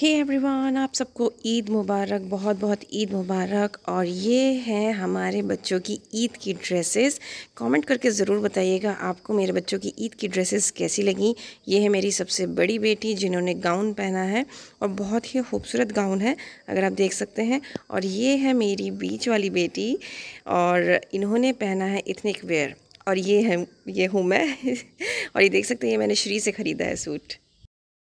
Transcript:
हे hey everyone आप सबको ईद मुबारक बहुत बहुत ईद मुबारक और ये है हमारे बच्चों की ईद की ड्रेसेस कमेंट करके ज़रूर बताइएगा आपको मेरे बच्चों की ईद की ड्रेसेस कैसी लगी ये है मेरी सबसे बड़ी बेटी जिन्होंने गाउन पहना है और बहुत ही खूबसूरत गाउन है अगर आप देख सकते हैं और ये है मेरी बीच वाली बेटी और इन्होंने पहना है इथनिक वेयर और ये है ये हूँ मैं और ये देख सकते हैं ये मैंने श्री से ख़रीदा है सूट